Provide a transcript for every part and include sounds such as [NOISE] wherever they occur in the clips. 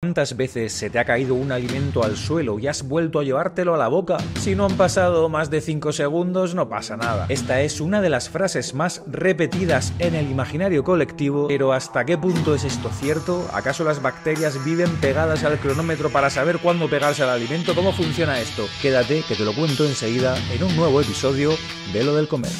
¿Cuántas veces se te ha caído un alimento al suelo y has vuelto a llevártelo a la boca? Si no han pasado más de 5 segundos, no pasa nada. Esta es una de las frases más repetidas en el imaginario colectivo, pero ¿hasta qué punto es esto cierto? ¿Acaso las bacterias viven pegadas al cronómetro para saber cuándo pegarse al alimento? ¿Cómo funciona esto? Quédate que te lo cuento enseguida en un nuevo episodio de Lo del Comer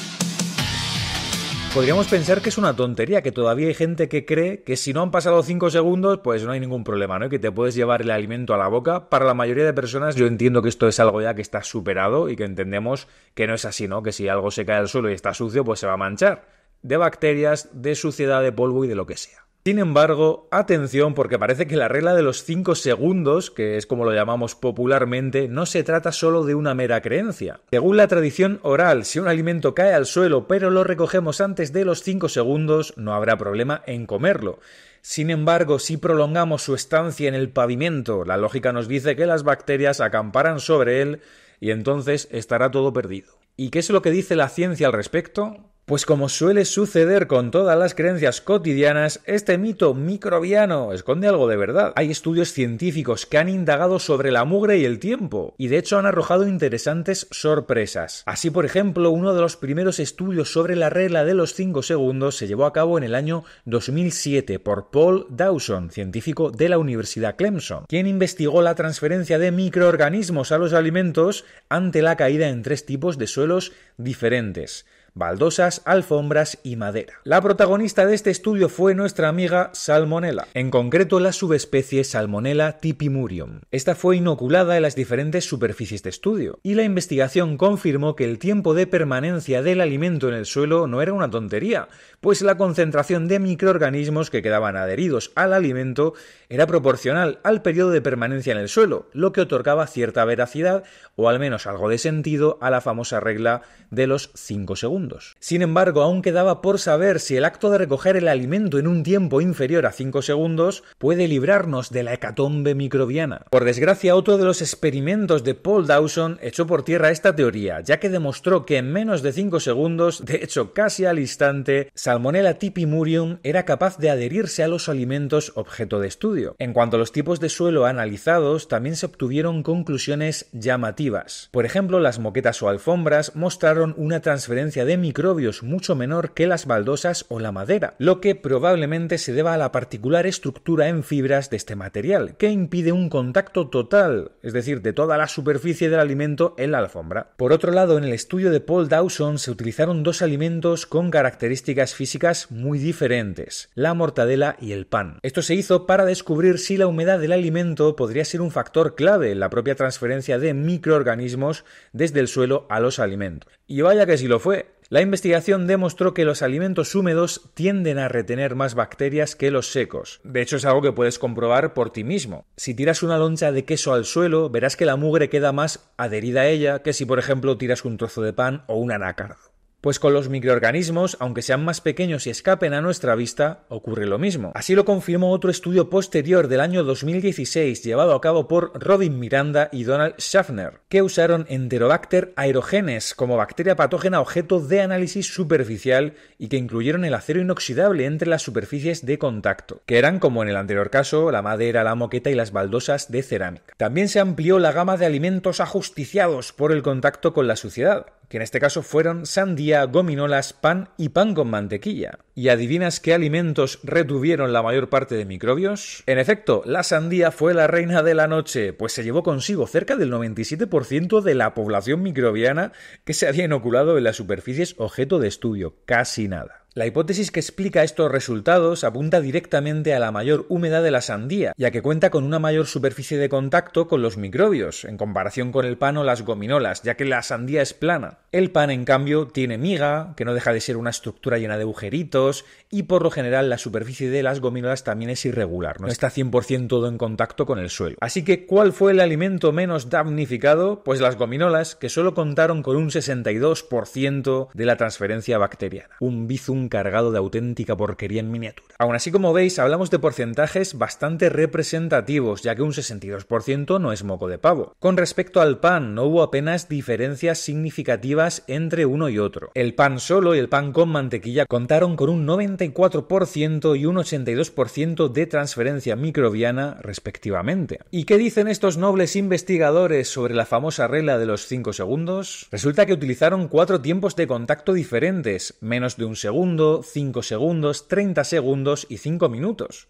podríamos pensar que es una tontería, que todavía hay gente que cree que si no han pasado 5 segundos, pues no hay ningún problema, ¿no? que te puedes llevar el alimento a la boca. Para la mayoría de personas yo entiendo que esto es algo ya que está superado y que entendemos que no es así, ¿no? Que si algo se cae al suelo y está sucio, pues se va a manchar. De bacterias, de suciedad, de polvo y de lo que sea. Sin embargo, atención porque parece que la regla de los 5 segundos, que es como lo llamamos popularmente, no se trata solo de una mera creencia. Según la tradición oral, si un alimento cae al suelo pero lo recogemos antes de los 5 segundos, no habrá problema en comerlo. Sin embargo, si prolongamos su estancia en el pavimento, la lógica nos dice que las bacterias acamparán sobre él y entonces estará todo perdido. ¿Y qué es lo que dice la ciencia al respecto? Pues como suele suceder con todas las creencias cotidianas, este mito microbiano esconde algo de verdad. Hay estudios científicos que han indagado sobre la mugre y el tiempo, y de hecho han arrojado interesantes sorpresas. Así, por ejemplo, uno de los primeros estudios sobre la regla de los 5 segundos se llevó a cabo en el año 2007 por Paul Dawson, científico de la Universidad Clemson, quien investigó la transferencia de microorganismos a los alimentos ante la caída en tres tipos de suelos diferentes baldosas, alfombras y madera. La protagonista de este estudio fue nuestra amiga Salmonella, en concreto la subespecie Salmonella tipimurium. Esta fue inoculada en las diferentes superficies de estudio, y la investigación confirmó que el tiempo de permanencia del alimento en el suelo no era una tontería, pues la concentración de microorganismos que quedaban adheridos al alimento era proporcional al periodo de permanencia en el suelo, lo que otorgaba cierta veracidad o al menos algo de sentido a la famosa regla de los 5 segundos. Sin embargo, aún quedaba por saber si el acto de recoger el alimento en un tiempo inferior a 5 segundos puede librarnos de la hecatombe microbiana. Por desgracia, otro de los experimentos de Paul Dawson echó por tierra esta teoría, ya que demostró que en menos de 5 segundos, de hecho casi al instante, Salmonella tipimurium era capaz de adherirse a los alimentos objeto de estudio. En cuanto a los tipos de suelo analizados, también se obtuvieron conclusiones llamativas. Por ejemplo, las moquetas o alfombras mostraron una transferencia de microbios mucho menor que las baldosas o la madera, lo que probablemente se deba a la particular estructura en fibras de este material, que impide un contacto total, es decir, de toda la superficie del alimento en la alfombra. Por otro lado, en el estudio de Paul Dawson se utilizaron dos alimentos con características físicas muy diferentes, la mortadela y el pan. Esto se hizo para descubrir si la humedad del alimento podría ser un factor clave en la propia transferencia de microorganismos desde el suelo a los alimentos. Y vaya que si lo fue, la investigación demostró que los alimentos húmedos tienden a retener más bacterias que los secos. De hecho, es algo que puedes comprobar por ti mismo. Si tiras una loncha de queso al suelo, verás que la mugre queda más adherida a ella que si, por ejemplo, tiras un trozo de pan o una nácar. Pues con los microorganismos, aunque sean más pequeños y escapen a nuestra vista, ocurre lo mismo. Así lo confirmó otro estudio posterior del año 2016 llevado a cabo por Rodin Miranda y Donald Schaffner, que usaron Enterobacter aerogenes como bacteria patógena objeto de análisis superficial y que incluyeron el acero inoxidable entre las superficies de contacto, que eran, como en el anterior caso, la madera, la moqueta y las baldosas de cerámica. También se amplió la gama de alimentos ajusticiados por el contacto con la suciedad que en este caso fueron sandía, gominolas, pan y pan con mantequilla. ¿Y adivinas qué alimentos retuvieron la mayor parte de microbios? En efecto, la sandía fue la reina de la noche, pues se llevó consigo cerca del 97% de la población microbiana que se había inoculado en las superficies objeto de estudio, casi nada. La hipótesis que explica estos resultados apunta directamente a la mayor humedad de la sandía, ya que cuenta con una mayor superficie de contacto con los microbios, en comparación con el pan o las gominolas, ya que la sandía es plana. El pan, en cambio, tiene miga, que no deja de ser una estructura llena de agujeritos, y por lo general la superficie de las gominolas también es irregular, no está 100% todo en contacto con el suelo. Así que, ¿cuál fue el alimento menos damnificado? Pues las gominolas, que solo contaron con un 62% de la transferencia bacteriana, un bizum cargado de auténtica porquería en miniatura. Aún así, como veis, hablamos de porcentajes bastante representativos, ya que un 62% no es moco de pavo. Con respecto al pan, no hubo apenas diferencias significativas entre uno y otro. El pan solo y el pan con mantequilla contaron con un 94% y un 82% de transferencia microbiana respectivamente. ¿Y qué dicen estos nobles investigadores sobre la famosa regla de los 5 segundos? Resulta que utilizaron cuatro tiempos de contacto diferentes, menos de un segundo, 5 segundos, 30 segundos y 5 minutos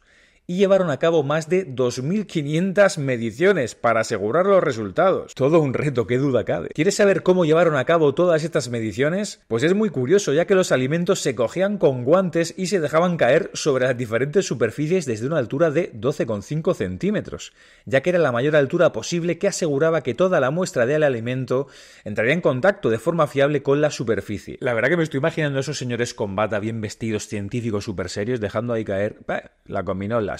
y llevaron a cabo más de 2.500 mediciones para asegurar los resultados. Todo un reto, qué duda cabe. ¿Quieres saber cómo llevaron a cabo todas estas mediciones? Pues es muy curioso, ya que los alimentos se cogían con guantes y se dejaban caer sobre las diferentes superficies desde una altura de 12,5 centímetros, ya que era la mayor altura posible que aseguraba que toda la muestra del alimento entraría en contacto de forma fiable con la superficie. La verdad que me estoy imaginando a esos señores con bata bien vestidos, científicos, super serios, dejando ahí caer la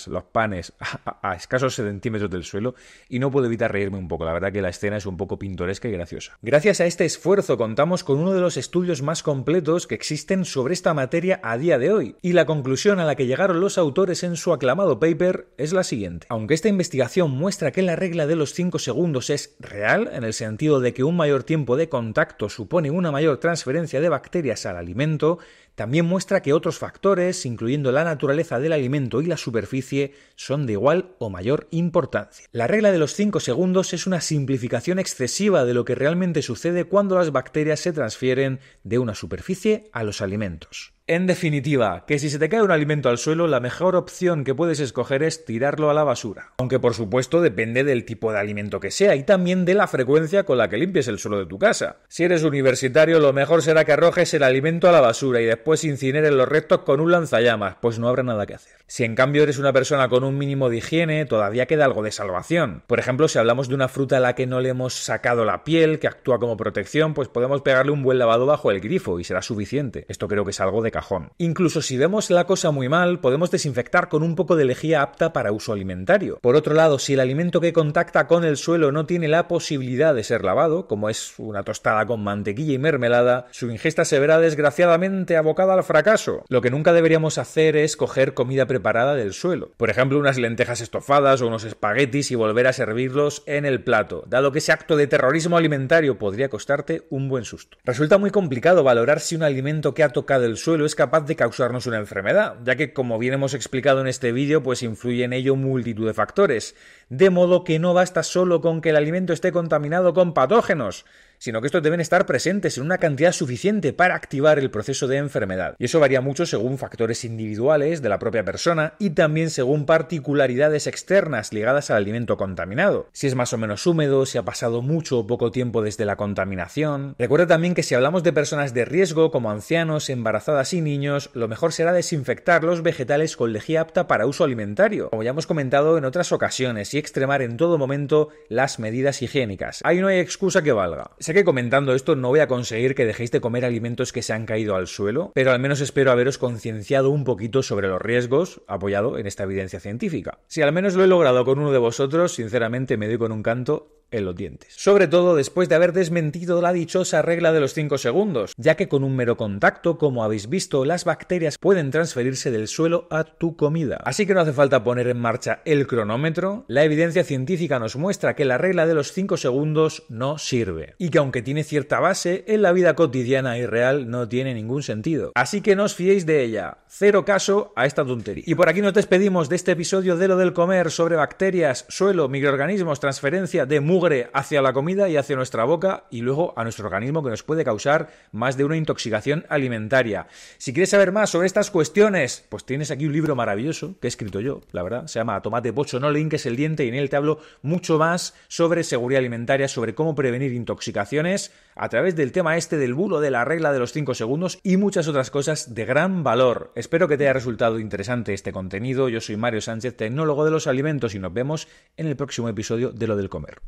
los panes [LAUGHS] a, a, escasos centímetros del suelo y no puedo evitar reírme un poco. La verdad que la escena es un poco pintoresca y graciosa. Gracias a este esfuerzo contamos con uno de los estudios más completos que existen sobre esta materia a día de hoy y la conclusión a la que llegaron los autores en su aclamado paper es la siguiente. Aunque esta investigación muestra que la regla de los 5 segundos es real, en el sentido de que un mayor tiempo de contacto supone una mayor transferencia de bacterias al alimento, también muestra que otros factores, incluyendo la naturaleza del alimento y la superficie, son de igual o mayor importancia. La regla de los 5 segundos es una simplificación excesiva de lo que realmente sucede cuando las bacterias se transfieren de una superficie a los alimentos. En definitiva, que si se te cae un alimento al suelo, la mejor opción que puedes escoger es tirarlo a la basura. Aunque por supuesto depende del tipo de alimento que sea y también de la frecuencia con la que limpies el suelo de tu casa. Si eres universitario, lo mejor será que arrojes el alimento a la basura y después incineres los restos con un lanzallamas, pues no habrá nada que hacer. Si en cambio eres una persona con un mínimo de higiene, todavía queda algo de salvación. Por ejemplo, si hablamos de una fruta a la que no le hemos sacado la piel, que actúa como protección, pues podemos pegarle un buen lavado bajo el grifo y será suficiente. Esto creo que es algo de Incluso si vemos la cosa muy mal, podemos desinfectar con un poco de lejía apta para uso alimentario. Por otro lado, si el alimento que contacta con el suelo no tiene la posibilidad de ser lavado, como es una tostada con mantequilla y mermelada, su ingesta se verá desgraciadamente abocada al fracaso. Lo que nunca deberíamos hacer es coger comida preparada del suelo. Por ejemplo, unas lentejas estofadas o unos espaguetis y volver a servirlos en el plato, dado que ese acto de terrorismo alimentario podría costarte un buen susto. Resulta muy complicado valorar si un alimento que ha tocado el suelo es capaz de causarnos una enfermedad, ya que como bien hemos explicado en este vídeo, pues influye en ello multitud de factores, de modo que no basta solo con que el alimento esté contaminado con patógenos, sino que estos deben estar presentes en una cantidad suficiente para activar el proceso de enfermedad. Y eso varía mucho según factores individuales de la propia persona y también según particularidades externas ligadas al alimento contaminado. Si es más o menos húmedo, si ha pasado mucho o poco tiempo desde la contaminación. Recuerda también que si hablamos de personas de riesgo como ancianos, embarazadas y niños, lo mejor será desinfectar los vegetales con lejía apta para uso alimentario, como ya hemos comentado en otras ocasiones, y extremar en todo momento las medidas higiénicas. Ahí no hay excusa que valga. Sé que comentando esto no voy a conseguir que dejéis de comer alimentos que se han caído al suelo, pero al menos espero haberos concienciado un poquito sobre los riesgos apoyado en esta evidencia científica. Si al menos lo he logrado con uno de vosotros, sinceramente me doy con un canto en los dientes. Sobre todo después de haber desmentido la dichosa regla de los 5 segundos, ya que con un mero contacto, como habéis visto, las bacterias pueden transferirse del suelo a tu comida. Así que no hace falta poner en marcha el cronómetro, la evidencia científica nos muestra que la regla de los 5 segundos no sirve, y que aunque tiene cierta base, en la vida cotidiana y real no tiene ningún sentido. Así que no os fiéis de ella, cero caso a esta tontería. Y por aquí nos despedimos de este episodio de lo del comer sobre bacterias, suelo, microorganismos, transferencia de mu hacia la comida y hacia nuestra boca y luego a nuestro organismo que nos puede causar más de una intoxicación alimentaria. Si quieres saber más sobre estas cuestiones, pues tienes aquí un libro maravilloso que he escrito yo, la verdad, se llama Tomate Pocho, no le inques el diente y en él te hablo mucho más sobre seguridad alimentaria, sobre cómo prevenir intoxicaciones a través del tema este del bulo de la regla de los 5 segundos y muchas otras cosas de gran valor. Espero que te haya resultado interesante este contenido. Yo soy Mario Sánchez, tecnólogo de los alimentos y nos vemos en el próximo episodio de Lo del Comer.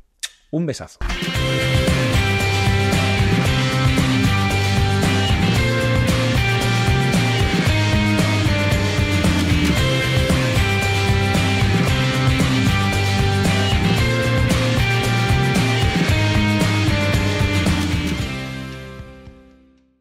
Un besazo.